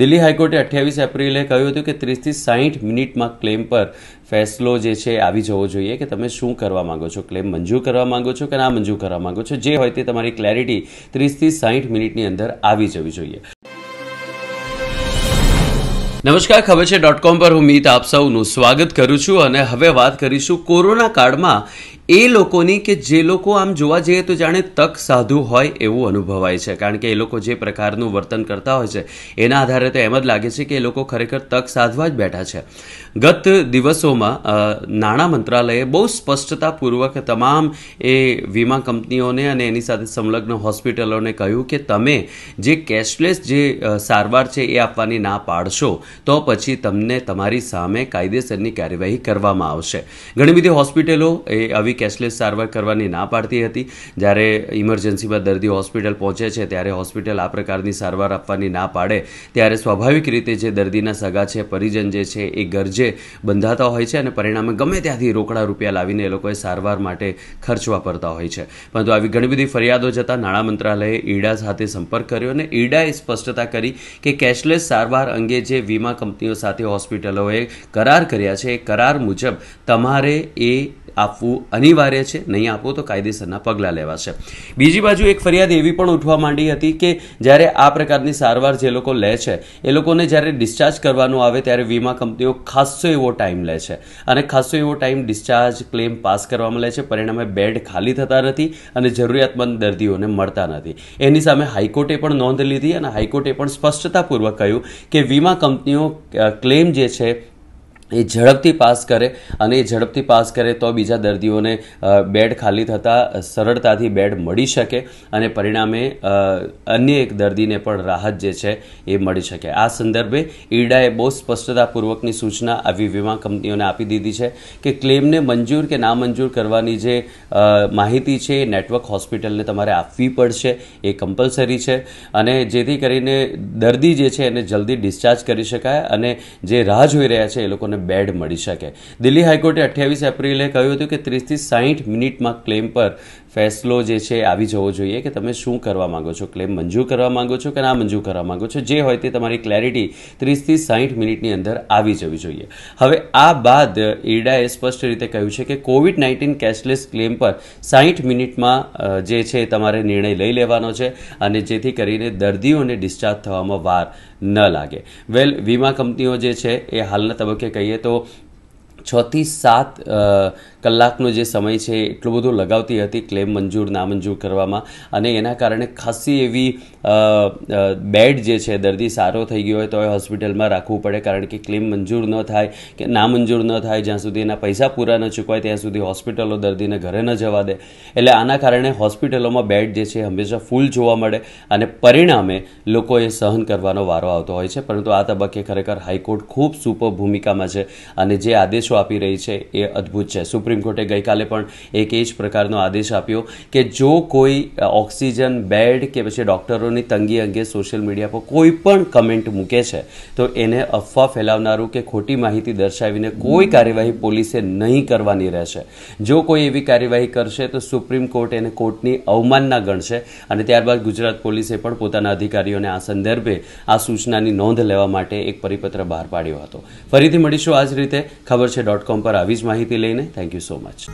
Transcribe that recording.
દિલ્હી હાઈકોર્ટે અઠ્યાવીસ એપ્રિલે કહ્યું હતું કે ત્રીસથી સાહીઠ મિનિટમાં ક્લેમ પર ફેસલો જે છે આવી જવો જોઈએ કે તમે શું કરવા માંગો છો ક્લેમ મંજૂર કરવા માગો છો કે ના મંજૂર કરવા માગો છો જે હોય તે તમારી ક્લેરિટી ત્રીસથી સાહીઠ મિનિટની અંદર આવી જવી જોઈએ નમસ્કાર ખબર છે ડોટ કોમ પર હું મીત આપ સૌનું સ્વાગત કરું છું અને હવે વાત કરીશું કોરોના કાળમાં એ લોકોની કે જે લોકો આમ જોવા જઈએ તો જાણે તક સાધુ હોય એવું અનુભવાય છે કારણ કે એ લોકો જે પ્રકારનું વર્તન કરતા હોય છે એના આધારે તો એમ જ લાગે છે કે એ લોકો ખરેખર તક સાધવા જ બેઠા છે ગત દિવસોમાં નાણાં મંત્રાલયે બહુ સ્પષ્ટતાપૂર્વક તમામ એ વીમા કંપનીઓને અને એની સાથે સંલગ્ન હોસ્પિટલોને કહ્યું કે તમે જે કેશલેસ જે સારવાર છે એ આપવાની ના પાડશો તો પછી તમને તમારી સામે કાયદેસરની કાર્યવાહી કરવામાં આવશે ઘણી બધી હોસ્પિટલો એ આવી કેશલેસ સારવાર કરવાની ના પાડતી હતી જ્યારે ઇમરજન્સીમાં દર્દી હોસ્પિટલ પહોંચે છે ત્યારે હોસ્પિટલ આ પ્રકારની સારવાર આપવાની ના પાડે ત્યારે સ્વાભાવિક રીતે જે દર્દીના સગા છે પરિજન જે છે એ ગરજે બંધાતા હોય છે અને પરિણામે ગમે ત્યાંથી રોકડા રૂપિયા લાવીને એ લોકોએ સારવાર માટે ખર્ચ વાપરતા હોય છે પરંતુ આવી ઘણી બધી ફરિયાદો જતાં નાણાં મંત્રાલયે ઈડા સાથે સંપર્ક કર્યો અને ઈડાએ સ્પષ્ટતા કરી કે કેશલેસ સારવાર અંગે જે વીમા કંપનીઓ સાથે હોસ્પિટલોએ કરાર કર્યા છે એ કરાર મુજબ તમારે એ આપવું અને અનિવાર્ય છે નહીં આપો તો કાયદેસરના પગલાં લેવા છે બીજી બાજુ એક ફરિયાદ એવી પણ ઉઠવા માંડી હતી કે જ્યારે આ પ્રકારની સારવાર જે લોકો લે છે એ લોકોને જ્યારે ડિસ્ચાર્જ કરવાનું આવે ત્યારે વીમા કંપનીઓ ખાસ્સો એવો ટાઈમ લે છે અને ખાસ્સો એવો ટાઈમ ડિસ્ચાર્જ ક્લેમ પાસ કરવામાં લે છે પરિણામે બેડ ખાલી થતા નથી અને જરૂરિયાતમંદ દર્દીઓને મળતા નથી એની સામે હાઈકોર્ટે પણ નોંધ લીધી અને હાઈકોર્ટે પણ સ્પષ્ટતાપૂર્વક કહ્યું કે વીમા કંપનીઓ ક્લેમ જે છે એ ઝડપથી પાસ કરે અને એ ઝડપથી પાસ કરે તો બીજા દર્દીઓને બેડ ખાલી થતાં સરળતાથી બેડ મળી શકે અને પરિણામે અન્ય એક દર્દીને પણ રાહત જે છે એ મળી શકે આ સંદર્ભે ઈરડાએ બહુ સ્પષ્ટતાપૂર્વકની સૂચના આવી વીમા કંપનીઓને આપી દીધી છે કે ક્લેમને મંજૂર કે નામંજૂર કરવાની જે માહિતી છે એ નેટવર્ક હોસ્પિટલને તમારે આપવી પડશે એ કમ્પલસરી છે અને જેથી કરીને દર્દી જે છે એને જલ્દી ડિસ્ચાર્જ કરી શકાય અને જે રાહ જોઈ રહ્યા છે એ લોકોને લોકોને બેડ મળી શકે દિલ્હી હાઈકોર્ટે અઠ્યાવીસ એપ્રિલે કહ્યું હતું કે ત્રીસથી સાહીઠ મિનિટમાં ક્લેમ પર ફેસલો જે છે આવી જવો જોઈએ કે તમે શું કરવા માગો છો ક્લેમ મંજૂર કરવા માગો છો કે ના મંજૂર કરવા માગો છો જે હોય તે તમારી ક્લેરિટી ત્રીસથી સાહીઠ મિનિટની અંદર આવી જવી જોઈએ હવે આ બાદ ઈરડાએ સ્પષ્ટ રીતે કહ્યું છે કે કોવિડ નાઇન્ટીન કેશલેસ ક્લેમ પર સાહીઠ મિનિટમાં જે છે તમારે નિર્ણય લઈ લેવાનો છે અને જેથી કરીને દર્દીઓને ડિસ્ચાર્જ થવામાં વાર ન લાગે વેલ વીમા કંપનીઓ જે છે એ હાલના તબક્કે કહી જઈએ તો છથી સાત કલાકનો જે સમય છે એટલો બધો લગાવતી હતી ક્લેમ મંજૂર નામંજૂર કરવામાં અને એના કારણે ખાસી એવી બેડ જે છે દર્દી સારો થઈ ગયો હોય તો એ હોસ્પિટલમાં રાખવું પડે કારણ કે ક્લેમ મંજૂર ન થાય કે નામંજૂર ન થાય જ્યાં સુધી એના પૈસા પૂરા ન ચૂકવાય ત્યાં સુધી હોસ્પિટલો દર્દીને ઘરે ન જવા દે એટલે આના કારણે હોસ્પિટલોમાં બેડ જે છે હંમેશા ફૂલ જોવા મળે અને પરિણામે લોકો એ સહન કરવાનો વારો આવતો હોય છે પરંતુ આ તબક્કે ખરેખર હાઈકોર્ટ ખૂબ સુપર ભૂમિકામાં છે અને જે આદેશ આદેશો આપી રહી છે એ અદ્ભુત છે સુપ્રીમ કોર્ટે ગઈકાલે પણ એક એ જ પ્રકારનો આદેશ આપ્યો કે જો કોઈ ઓક્સિજન બેડ કે પછી ડૉક્ટરોની તંગી અંગે સોશિયલ મીડિયા પર કોઈ પણ કમેન્ટ મૂકે છે તો એને અફવા ફેલાવનારું કે ખોટી માહિતી દર્શાવીને કોઈ કાર્યવાહી પોલીસે નહીં કરવાની રહેશે જો કોઈ એવી કાર્યવાહી કરશે તો સુપ્રીમ કોર્ટ એને કોર્ટની અવમાનના ગણશે અને ત્યારબાદ ગુજરાત પોલીસે પણ પોતાના અધિકારીઓને આ સંદર્ભે આ સૂચનાની નોંધ લેવા માટે એક પરિપત્ર બહાર પાડ્યો હતો ફરીથી મળીશું આ જ રીતે ખબર છે છે ડોટ કોમ પર આવી જ માહિતી લઈને થેન્ક યુ સો મચ